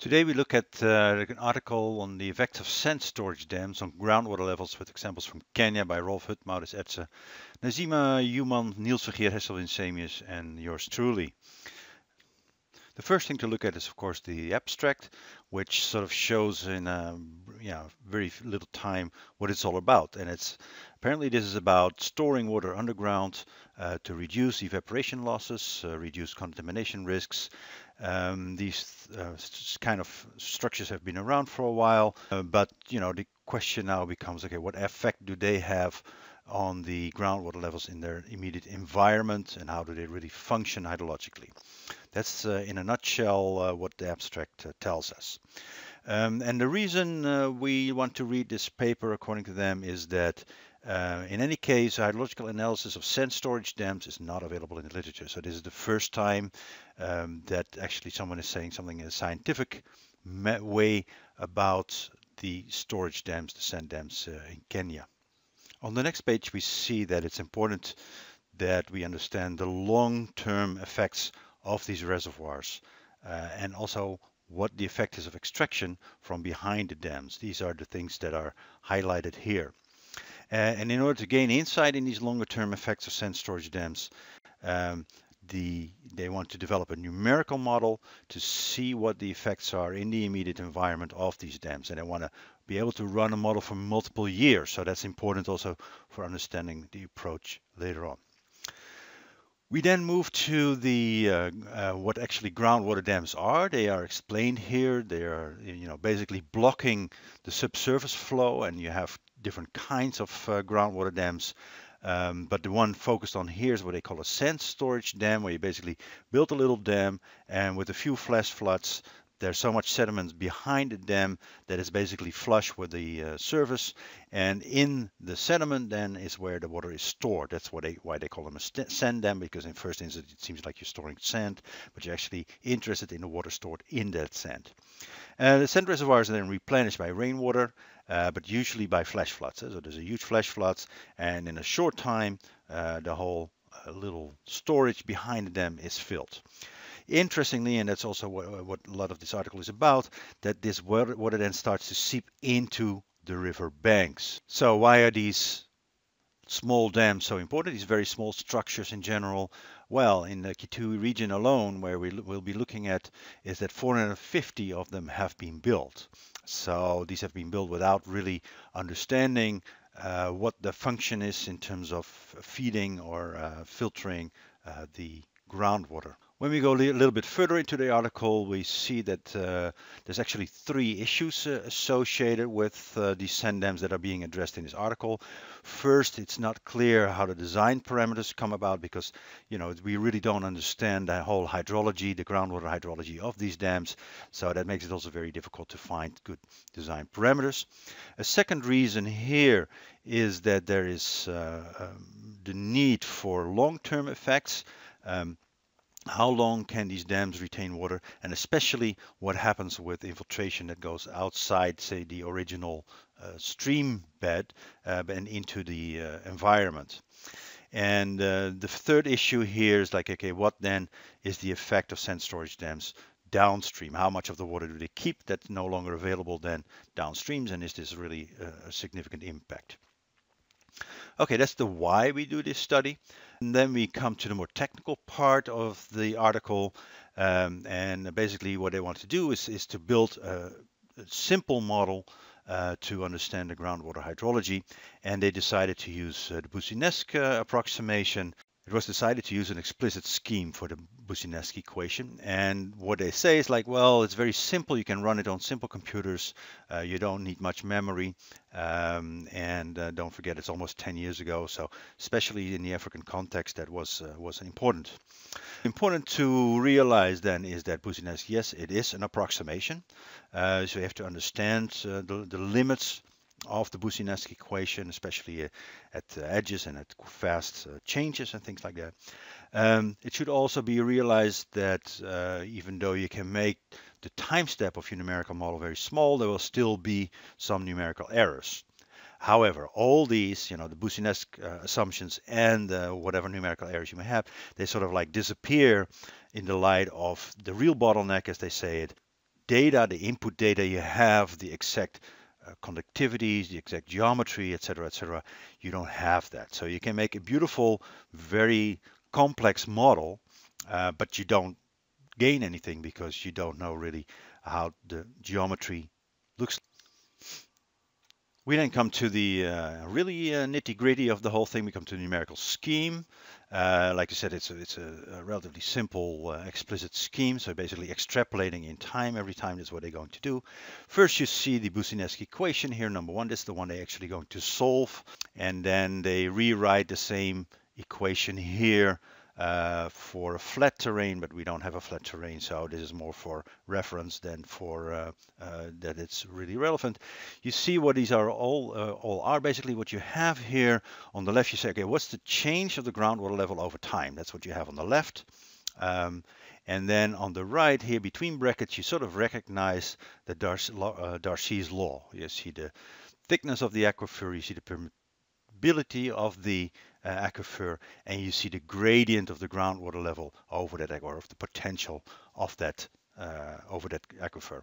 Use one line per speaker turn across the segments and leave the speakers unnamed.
Today we look at uh, an article on the effects of sand storage dams on groundwater levels with examples from Kenya by Rolf Hutt, Maurice Etze, Nazima Yuman, Niels Vergeer, Hessel Winsemius and yours truly. The first thing to look at is, of course, the abstract, which sort of shows in a, you know, very little time what it's all about. And it's apparently this is about storing water underground uh, to reduce evaporation losses, uh, reduce contamination risks. Um, these uh, kind of structures have been around for a while, uh, but you know the question now becomes: okay, what effect do they have on the groundwater levels in their immediate environment and how do they really function hydrologically. That's uh, in a nutshell uh, what the abstract uh, tells us. Um, and the reason uh, we want to read this paper according to them is that uh, in any case, hydrological analysis of sand storage dams is not available in the literature. So this is the first time um, that actually someone is saying something in a scientific way about the storage dams, the sand dams uh, in Kenya. On the next page, we see that it's important that we understand the long-term effects of these reservoirs uh, and also what the effect is of extraction from behind the dams. These are the things that are highlighted here. Uh, and in order to gain insight in these longer term effects of sand storage dams, um, the they want to develop a numerical model to see what the effects are in the immediate environment of these dams and they want to be able to run a model for multiple years so that's important also for understanding the approach later on we then move to the uh, uh, what actually groundwater dams are. They are explained here. They are you know basically blocking the subsurface flow, and you have different kinds of uh, groundwater dams. Um, but the one focused on here is what they call a sand storage dam, where you basically build a little dam and with a few flash floods, there's so much sediment behind the dam that it's basically flush with the uh, surface and in the sediment then is where the water is stored that's what they, why they call them a sand dam because in first instance it seems like you're storing sand but you're actually interested in the water stored in that sand uh, the sand reservoirs are then replenished by rainwater uh, but usually by flash floods so there's a huge flash floods and in a short time uh, the whole uh, little storage behind the dam is filled Interestingly, and that's also what, what a lot of this article is about, that this water, then starts to seep into the river banks. So why are these small dams so important, these very small structures in general? Well, in the Kitui region alone, where we will be looking at, is that 450 of them have been built. So these have been built without really understanding uh, what the function is in terms of feeding or uh, filtering uh, the groundwater. When we go a little bit further into the article, we see that uh, there's actually three issues uh, associated with uh, these SENDEMs that are being addressed in this article. First, it's not clear how the design parameters come about because, you know, we really don't understand the whole hydrology, the groundwater hydrology of these dams. So that makes it also very difficult to find good design parameters. A second reason here is that there is uh, um, the need for long-term effects. Um, how long can these dams retain water and especially what happens with infiltration that goes outside say the original uh, stream bed uh, and into the uh, environment and uh, the third issue here is like okay what then is the effect of sand storage dams downstream how much of the water do they keep that's no longer available then downstreams and is this really uh, a significant impact okay that's the why we do this study and then we come to the more technical part of the article. Um, and basically what they want to do is, is to build a, a simple model uh, to understand the groundwater hydrology. And they decided to use uh, the Businesq uh, approximation it was decided to use an explicit scheme for the Businesq equation. And what they say is like, well, it's very simple. You can run it on simple computers. Uh, you don't need much memory. Um, and uh, don't forget, it's almost 10 years ago. So especially in the African context, that was uh, was important. Important to realize then is that Businesq, yes, it is an approximation. Uh, so you have to understand uh, the, the limits of the Businesq equation, especially uh, at uh, edges and at fast uh, changes and things like that. Um, it should also be realized that uh, even though you can make the time step of your numerical model very small, there will still be some numerical errors. However, all these, you know, the Businesq uh, assumptions and uh, whatever numerical errors you may have, they sort of like disappear in the light of the real bottleneck, as they say it, data, the input data you have, the exact uh, conductivities, the exact geometry, etc., etc. You don't have that. So you can make a beautiful, very complex model, uh, but you don't gain anything because you don't know really how the geometry looks. We then come to the uh, really uh, nitty gritty of the whole thing. We come to the numerical scheme. Uh, like I said, it's a, it's a, a relatively simple uh, explicit scheme. So basically extrapolating in time every time is what they're going to do. First, you see the Businesque equation here, number one. is the one they're actually going to solve. And then they rewrite the same equation here uh, for a flat terrain, but we don't have a flat terrain, so this is more for reference than for uh, uh, that it's really relevant. You see what these are all uh, all are. Basically, what you have here on the left, you say, okay, what's the change of the groundwater level over time? That's what you have on the left. Um, and then on the right here, between brackets, you sort of recognize the Dar uh, Darcy's law. You see the thickness of the aquifer, you see the permeability of the uh, aquifer and you see the gradient of the groundwater level over that aquifer, of the potential of that uh, over that aquifer.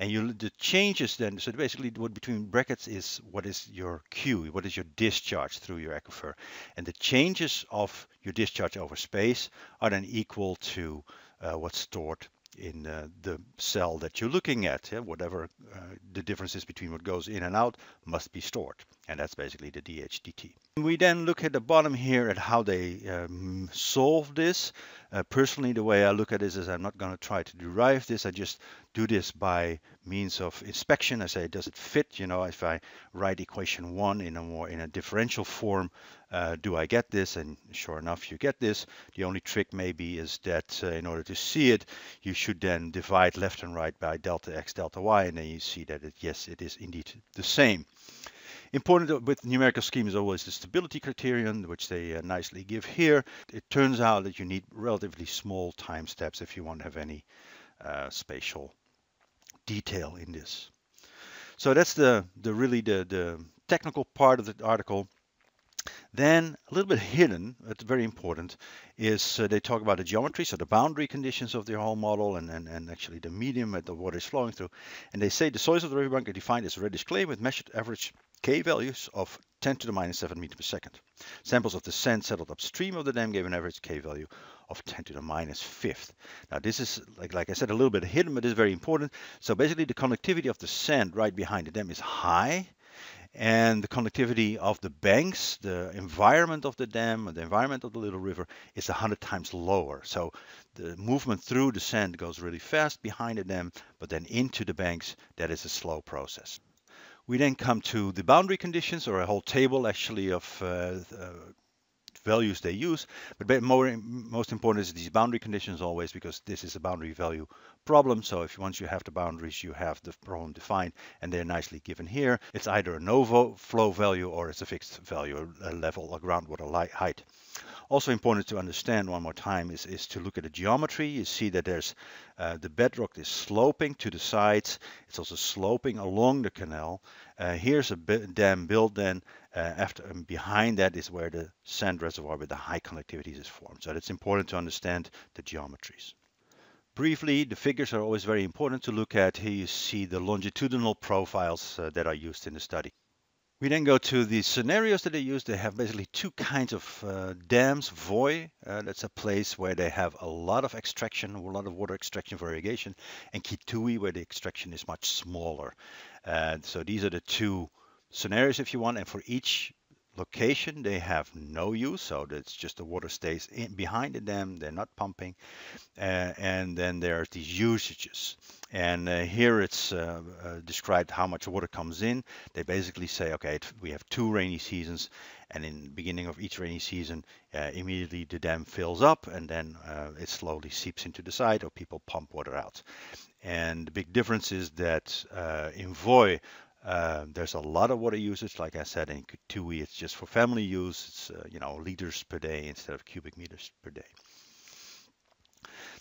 And you the changes then, so basically what between brackets is what is your Q, what is your discharge through your aquifer. And the changes of your discharge over space are then equal to uh, what's stored in uh, the cell that you're looking at. Yeah? Whatever uh, the difference is between what goes in and out must be stored. And that's basically the DHDT. We then look at the bottom here at how they um, solve this. Uh, personally, the way I look at this is I'm not going to try to derive this. I just do this by means of inspection. I say, does it fit? You know, if I write equation one in a more in a differential form, uh, do I get this? And sure enough, you get this. The only trick maybe is that uh, in order to see it, you should then divide left and right by delta x, delta y, and then you see that it yes, it is indeed the same. Important with numerical schemes always the stability criterion, which they uh, nicely give here. It turns out that you need relatively small time steps if you want to have any uh, spatial detail in this. So that's the, the really the, the technical part of the article. Then a little bit hidden, but very important, is uh, they talk about the geometry, so the boundary conditions of the whole model and, and, and actually the medium that the water is flowing through. And they say the soils of the riverbank are defined as reddish clay with measured average k values of 10 to the minus 7 meters per second. Samples of the sand settled upstream of the dam gave an average k value of 10 to the minus fifth. Now this is, like, like I said, a little bit hidden, but it's very important. So basically the conductivity of the sand right behind the dam is high, and the conductivity of the banks, the environment of the dam, the environment of the little river is 100 times lower. So the movement through the sand goes really fast behind the dam, but then into the banks, that is a slow process. We then come to the boundary conditions or a whole table actually of uh, uh values they use. But more, most important is these boundary conditions always, because this is a boundary value problem. So if once you have the boundaries, you have the problem defined, and they're nicely given here. It's either a no flow value or it's a fixed value, a level, a groundwater light height. Also important to understand one more time is, is to look at the geometry. You see that there's uh, the bedrock is sloping to the sides. It's also sloping along the canal. Uh, here's a dam built then uh, after and behind that is where the sand reservoir with the high conductivities is formed. So it's important to understand the geometries. Briefly, the figures are always very important to look at. Here you see the longitudinal profiles uh, that are used in the study. We then go to the scenarios that they use. They have basically two kinds of uh, dams. Voi, uh, that's a place where they have a lot of extraction, a lot of water extraction for irrigation, and Kitui, where the extraction is much smaller. Uh, so these are the two scenarios, if you want, and for each location they have no use so that's just the water stays in behind the dam they're not pumping uh, and then there are these usages and uh, here it's uh, uh, described how much water comes in they basically say okay it, we have two rainy seasons and in the beginning of each rainy season uh, immediately the dam fills up and then uh, it slowly seeps into the side or people pump water out and the big difference is that in Voi um, there's a lot of water usage, like I said, in Tui it's just for family use. It's uh, you know liters per day instead of cubic meters per day.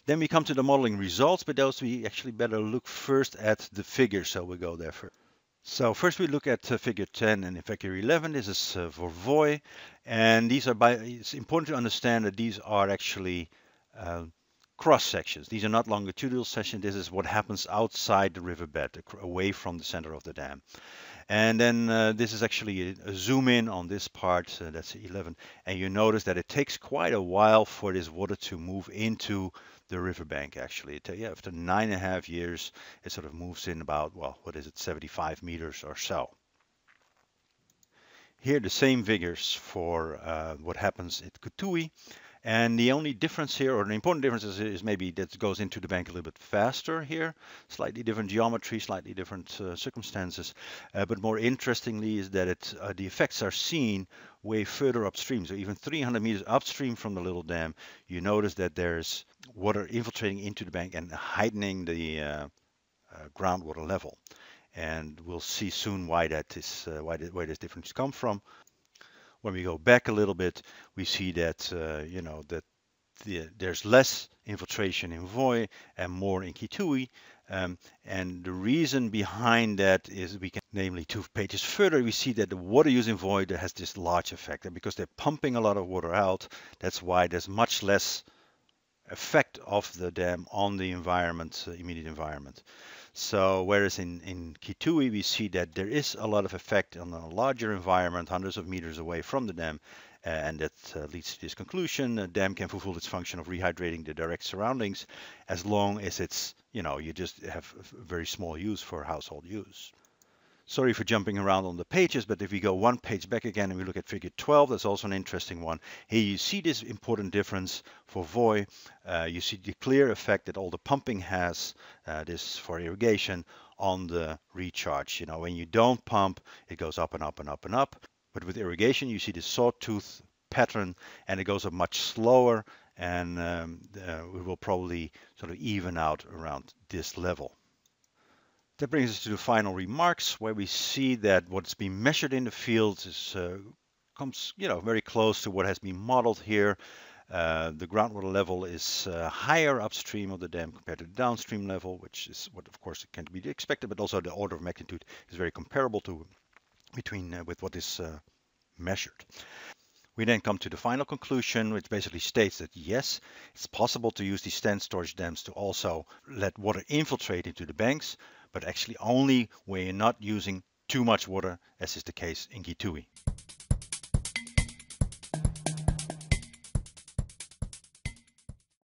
Then we come to the modeling results, but those we actually better look first at the figure, so we go there first. So first we look at uh, figure 10 and in figure 11, this is uh, Vorvoy, and these are by, it's important to understand that these are actually uh, cross sections. These are not longitudinal sections. This is what happens outside the riverbed, away from the center of the dam. And then uh, this is actually a, uh, a, zoom in on this part, uh, that's 11. And you notice that it takes quite a while for this water to move into the riverbank, actually. It, yeah, after nine and a half years, it sort of moves in about, well, what is it, 75 meters or so. Here the same figures for uh, what happens at Kutui. And the only difference here, or the important difference is, is maybe that goes into the bank a little bit faster here, slightly different geometry, slightly different uh, circumstances. Uh, but more interestingly is that it, uh, the effects are seen way further upstream. So even 300 meters upstream from the little dam, you notice that there's water infiltrating into the bank and heightening the uh, uh, groundwater level. And we'll see soon why that is, uh, why, where this difference come from. When we go back a little bit, we see that, uh, you know, that the, there's less infiltration in Voi and more in Kitui. Um, and the reason behind that is we can, namely two pages further, we see that the water use in Void has this large effect. And because they're pumping a lot of water out, that's why there's much less effect of the dam on the environment, uh, immediate environment. So whereas in, in Kitui, we see that there is a lot of effect on a larger environment, hundreds of meters away from the dam, uh, and that uh, leads to this conclusion. A dam can fulfill its function of rehydrating the direct surroundings as long as it's, you know, you just have very small use for household use. Sorry for jumping around on the pages, but if we go one page back again and we look at figure 12, that's also an interesting one. Here you see this important difference for VOI. Uh, you see the clear effect that all the pumping has, uh, this for irrigation, on the recharge. You know, when you don't pump, it goes up and up and up and up. But with irrigation, you see this sawtooth pattern and it goes up much slower and um, uh, we will probably sort of even out around this level. That brings us to the final remarks where we see that what's been measured in the field is uh, comes you know very close to what has been modeled here. Uh, the groundwater level is uh, higher upstream of the dam compared to the downstream level, which is what, of course, can be expected, but also the order of magnitude is very comparable to between uh, with what is uh, measured. We then come to the final conclusion, which basically states that yes, it's possible to use these stand storage dams to also let water infiltrate into the banks, but actually only where you're not using too much water as is the case in Gitui.